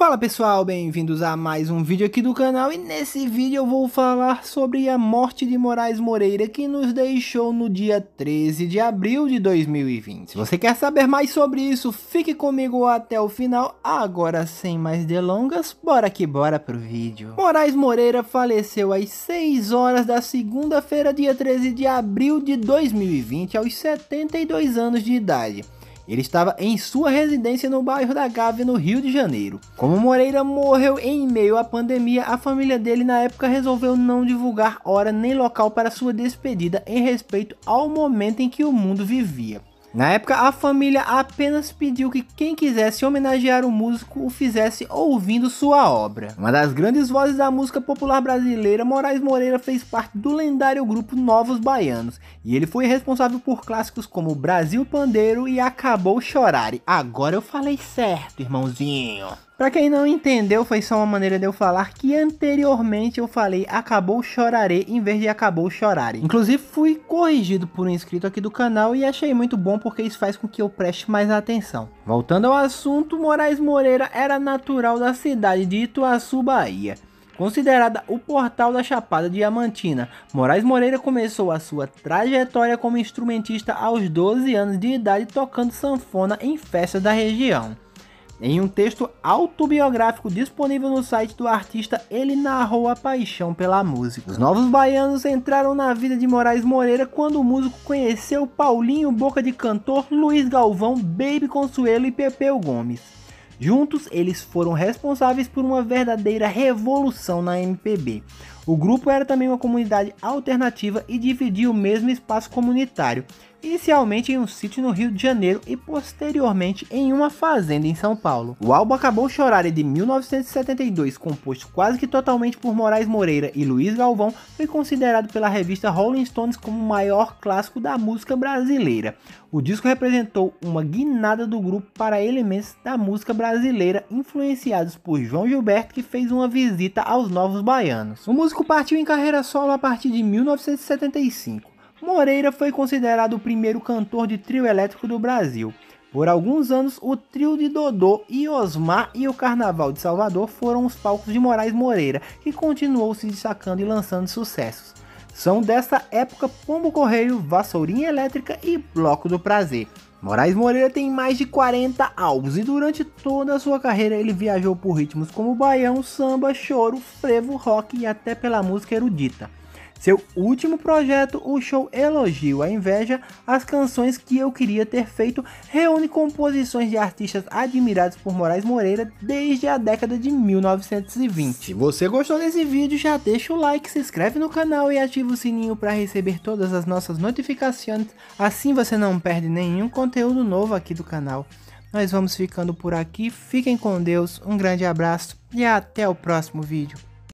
Fala pessoal, bem-vindos a mais um vídeo aqui do canal e nesse vídeo eu vou falar sobre a morte de Moraes Moreira que nos deixou no dia 13 de abril de 2020. Se você quer saber mais sobre isso, fique comigo até o final. Agora, sem mais delongas, bora que bora pro vídeo. Moraes Moreira faleceu às 6 horas da segunda-feira, dia 13 de abril de 2020, aos 72 anos de idade. Ele estava em sua residência no bairro da Gávea, no Rio de Janeiro. Como Moreira morreu em meio à pandemia, a família dele na época resolveu não divulgar hora nem local para sua despedida em respeito ao momento em que o mundo vivia. Na época, a família apenas pediu que quem quisesse homenagear o músico o fizesse ouvindo sua obra. Uma das grandes vozes da música popular brasileira, Moraes Moreira fez parte do lendário grupo Novos Baianos, e ele foi responsável por clássicos como Brasil Pandeiro e Acabou Chorare. Agora eu falei certo, irmãozinho. Para quem não entendeu, foi só uma maneira de eu falar que anteriormente eu falei acabou chorarei em vez de acabou chorar. Inclusive fui corrigido por um inscrito aqui do canal e achei muito bom porque isso faz com que eu preste mais atenção. Voltando ao assunto, Moraes Moreira era natural da cidade de Ituaçu, Bahia. Considerada o portal da Chapada Diamantina, Moraes Moreira começou a sua trajetória como instrumentista aos 12 anos de idade tocando sanfona em festas da região. Em um texto autobiográfico disponível no site do artista, ele narrou a paixão pela música. Os novos baianos entraram na vida de Moraes Moreira quando o músico conheceu Paulinho Boca de Cantor, Luiz Galvão, Baby Consuelo e Pepeu Gomes. Juntos, eles foram responsáveis por uma verdadeira revolução na MPB. O grupo era também uma comunidade alternativa e dividia o mesmo espaço comunitário inicialmente em um sítio no Rio de Janeiro e posteriormente em uma fazenda em São Paulo. O álbum acabou chorar de 1972, composto quase que totalmente por Moraes Moreira e Luiz Galvão, foi considerado pela revista Rolling Stones como o maior clássico da música brasileira. O disco representou uma guinada do grupo para elementos da música brasileira influenciados por João Gilberto, que fez uma visita aos novos baianos. O músico partiu em carreira solo a partir de 1975. Moreira foi considerado o primeiro cantor de trio elétrico do Brasil. Por alguns anos, o trio de Dodô e Osmar e o Carnaval de Salvador foram os palcos de Moraes Moreira, que continuou se destacando e lançando sucessos. São dessa época Pombo Correio, Vassourinha Elétrica e Bloco do Prazer. Moraes Moreira tem mais de 40 álbuns e durante toda a sua carreira ele viajou por ritmos como baião, samba, choro, frevo, rock e até pela música erudita. Seu último projeto, o show Elogio à Inveja, as canções que eu queria ter feito, reúne composições de artistas admirados por Moraes Moreira desde a década de 1920. Se você gostou desse vídeo, já deixa o like, se inscreve no canal e ativa o sininho para receber todas as nossas notificações, assim você não perde nenhum conteúdo novo aqui do canal. Nós vamos ficando por aqui, fiquem com Deus, um grande abraço e até o próximo vídeo.